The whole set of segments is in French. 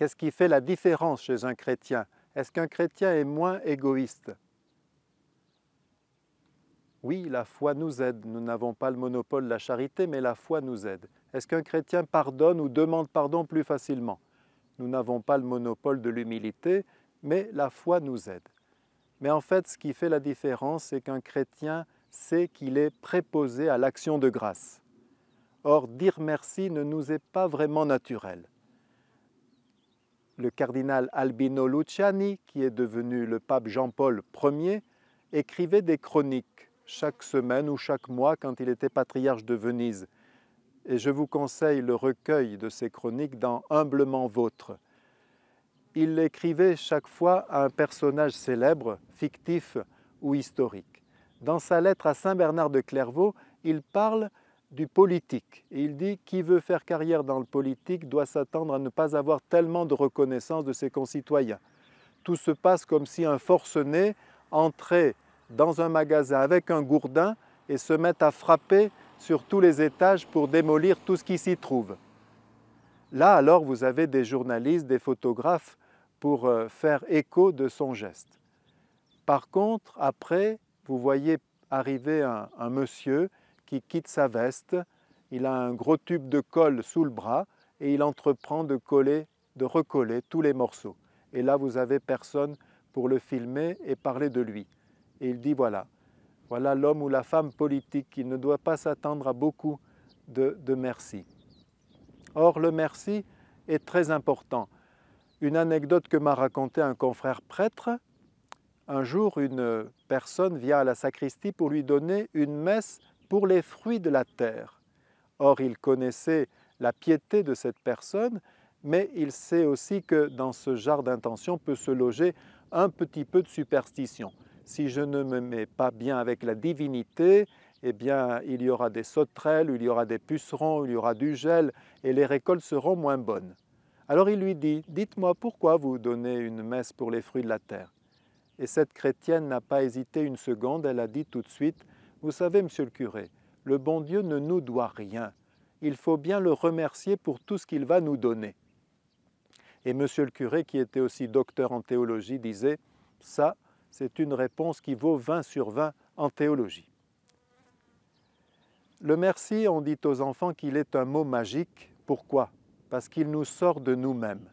Qu'est-ce qui fait la différence chez un chrétien Est-ce qu'un chrétien est moins égoïste Oui, la foi nous aide. Nous n'avons pas le monopole de la charité, mais la foi nous aide. Est-ce qu'un chrétien pardonne ou demande pardon plus facilement Nous n'avons pas le monopole de l'humilité, mais la foi nous aide. Mais en fait, ce qui fait la différence, c'est qu'un chrétien sait qu'il est préposé à l'action de grâce. Or, dire merci ne nous est pas vraiment naturel le cardinal Albino Luciani, qui est devenu le pape Jean-Paul Ier, écrivait des chroniques chaque semaine ou chaque mois quand il était patriarche de Venise. Et je vous conseille le recueil de ces chroniques dans Humblement Votre. Il écrivait chaque fois à un personnage célèbre, fictif ou historique. Dans sa lettre à Saint Bernard de Clairvaux, il parle du politique. il dit qui veut faire carrière dans le politique doit s'attendre à ne pas avoir tellement de reconnaissance de ses concitoyens. Tout se passe comme si un forcené entrait dans un magasin avec un gourdin et se met à frapper sur tous les étages pour démolir tout ce qui s'y trouve. Là alors vous avez des journalistes, des photographes pour euh, faire écho de son geste. Par contre, après, vous voyez arriver un, un monsieur qui quitte sa veste. Il a un gros tube de colle sous le bras et il entreprend de coller, de recoller tous les morceaux. Et là, vous avez personne pour le filmer et parler de lui. Et il dit voilà, voilà l'homme ou la femme politique qui ne doit pas s'attendre à beaucoup de, de, merci. Or, le merci est très important. Une anecdote que m'a raconté un confrère prêtre, un jour, une personne vient à la sacristie pour lui donner une messe pour les fruits de la terre. Or, il connaissait la piété de cette personne, mais il sait aussi que dans ce genre d'intention peut se loger un petit peu de superstition. Si je ne me mets pas bien avec la divinité, eh bien, il y aura des sauterelles, il y aura des pucerons, il y aura du gel, et les récoltes seront moins bonnes. Alors il lui dit, dites-moi pourquoi vous donnez une messe pour les fruits de la terre. Et cette chrétienne n'a pas hésité une seconde, elle a dit tout de suite, vous savez, monsieur le curé, le bon Dieu ne nous doit rien. Il faut bien le remercier pour tout ce qu'il va nous donner. Et monsieur le curé, qui était aussi docteur en théologie, disait Ça, c'est une réponse qui vaut 20 sur 20 en théologie. Le merci, on dit aux enfants qu'il est un mot magique. Pourquoi Parce qu'il nous sort de nous-mêmes.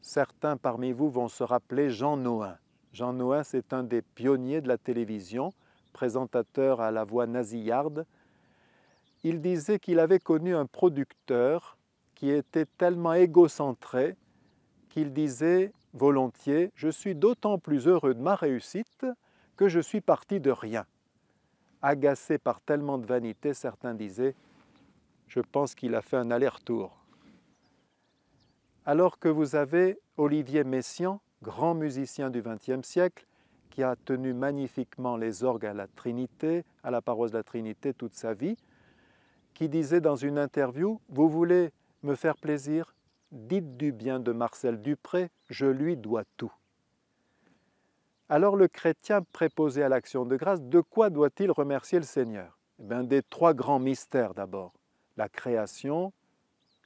Certains parmi vous vont se rappeler Jean Noin. Jean Noin, c'est un des pionniers de la télévision présentateur à la voix nasillarde, il disait qu'il avait connu un producteur qui était tellement égocentré qu'il disait volontiers Je suis d'autant plus heureux de ma réussite que je suis parti de rien. Agacé par tellement de vanité, certains disaient Je pense qu'il a fait un aller-retour. Alors que vous avez Olivier Messiaen, grand musicien du XXe siècle, qui a tenu magnifiquement les orgues à la Trinité, à la paroisse de la Trinité toute sa vie, qui disait dans une interview Vous voulez me faire plaisir Dites du bien de Marcel Dupré, je lui dois tout. Alors le chrétien préposé à l'action de grâce, de quoi doit-il remercier le Seigneur eh Des trois grands mystères d'abord la création,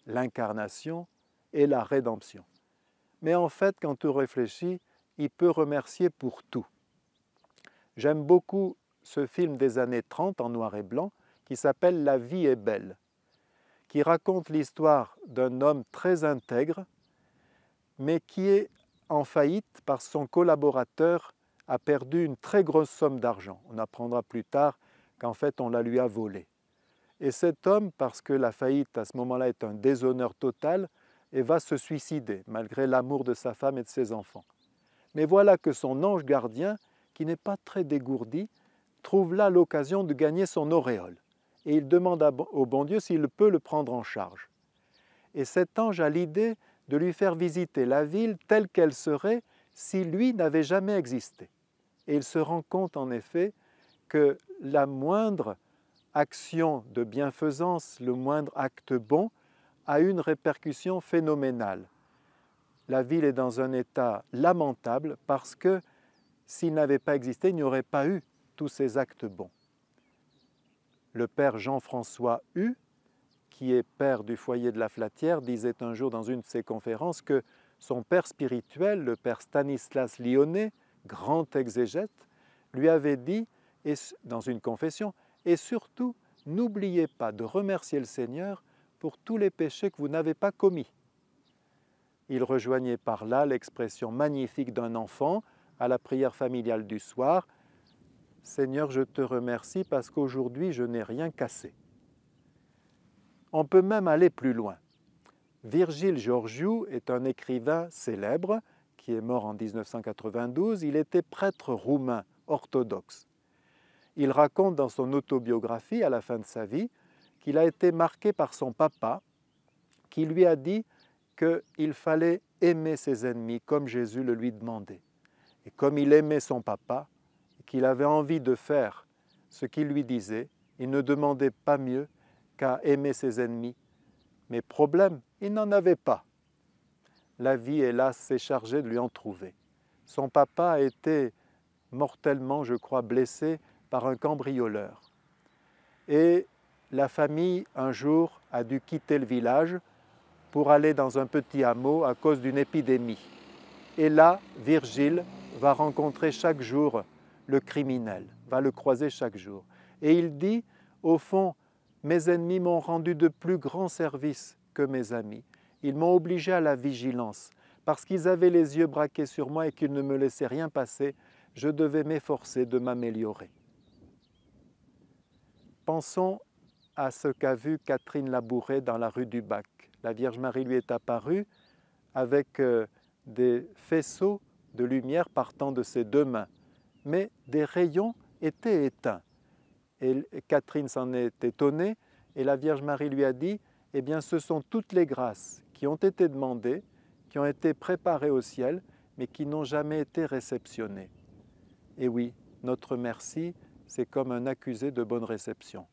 l'incarnation et la rédemption. Mais en fait, quand on réfléchit, il peut remercier pour tout. J'aime beaucoup ce film des années 30 en noir et blanc qui s'appelle La vie est belle, qui raconte l'histoire d'un homme très intègre, mais qui est en faillite par son collaborateur a perdu une très grosse somme d'argent. On apprendra plus tard qu'en fait on la lui a volée. Et cet homme, parce que la faillite à ce moment-là est un déshonneur total, et eh, va se suicider malgré l'amour de sa femme et de ses enfants. Mais voilà que son ange gardien qui n'est pas très dégourdi, trouve là l'occasion de gagner son auréole, et il demande au bon Dieu s'il peut le prendre en charge. Et cet ange a l'idée de lui faire visiter la ville telle qu'elle serait si lui n'avait jamais existé. Et il se rend compte en effet que la moindre action de bienfaisance, le moindre acte bon, a une répercussion phénoménale. La ville est dans un état lamentable parce que s'il n'avait pas existé, il n'y aurait pas eu tous ces actes bons. Le père Jean-François Hue, qui est père du foyer de la Flatière, disait un jour dans une de ses conférences que son père spirituel, le père Stanislas Lyonnais, grand exégète, lui avait dit, dans une confession, et surtout, n'oubliez pas de remercier le Seigneur pour tous les péchés que vous n'avez pas commis. Il rejoignait par là l'expression magnifique d'un enfant à la prière familiale du soir, Seigneur, je te remercie parce qu'aujourd'hui je n'ai rien cassé. On peut même aller plus loin. Virgile Georgiou est un écrivain célèbre qui est mort en 1992. Il était prêtre roumain orthodoxe. Il raconte dans son autobiographie à la fin de sa vie qu'il a été marqué par son papa qui lui a dit qu'il fallait aimer ses ennemis comme Jésus le lui demandait. Et comme il aimait son papa, et qu'il avait envie de faire ce qu'il lui disait, il ne demandait pas mieux qu'à aimer ses ennemis. Mais problème, il n'en avait pas. La vie, hélas, s'est chargée de lui en trouver. Son papa a été mortellement, je crois, blessé par un cambrioleur. Et la famille, un jour, a dû quitter le village pour aller dans un petit hameau à cause d'une épidémie. Et là, Virgile va rencontrer chaque jour le criminel, va le croiser chaque jour. Et il dit, au fond, mes ennemis m'ont rendu de plus grands services que mes amis. Ils m'ont obligé à la vigilance. Parce qu'ils avaient les yeux braqués sur moi et qu'ils ne me laissaient rien passer, je devais m'efforcer de m'améliorer. Pensons à ce qu'a vu Catherine Labouré dans la rue du Bac. La Vierge Marie lui est apparue avec euh, des faisceaux de lumière partant de ses deux mains, mais des rayons étaient éteints. Et Catherine s'en est étonnée et la Vierge Marie lui a dit, eh bien ce sont toutes les grâces qui ont été demandées, qui ont été préparées au ciel, mais qui n'ont jamais été réceptionnées. Et oui, notre merci, c'est comme un accusé de bonne réception.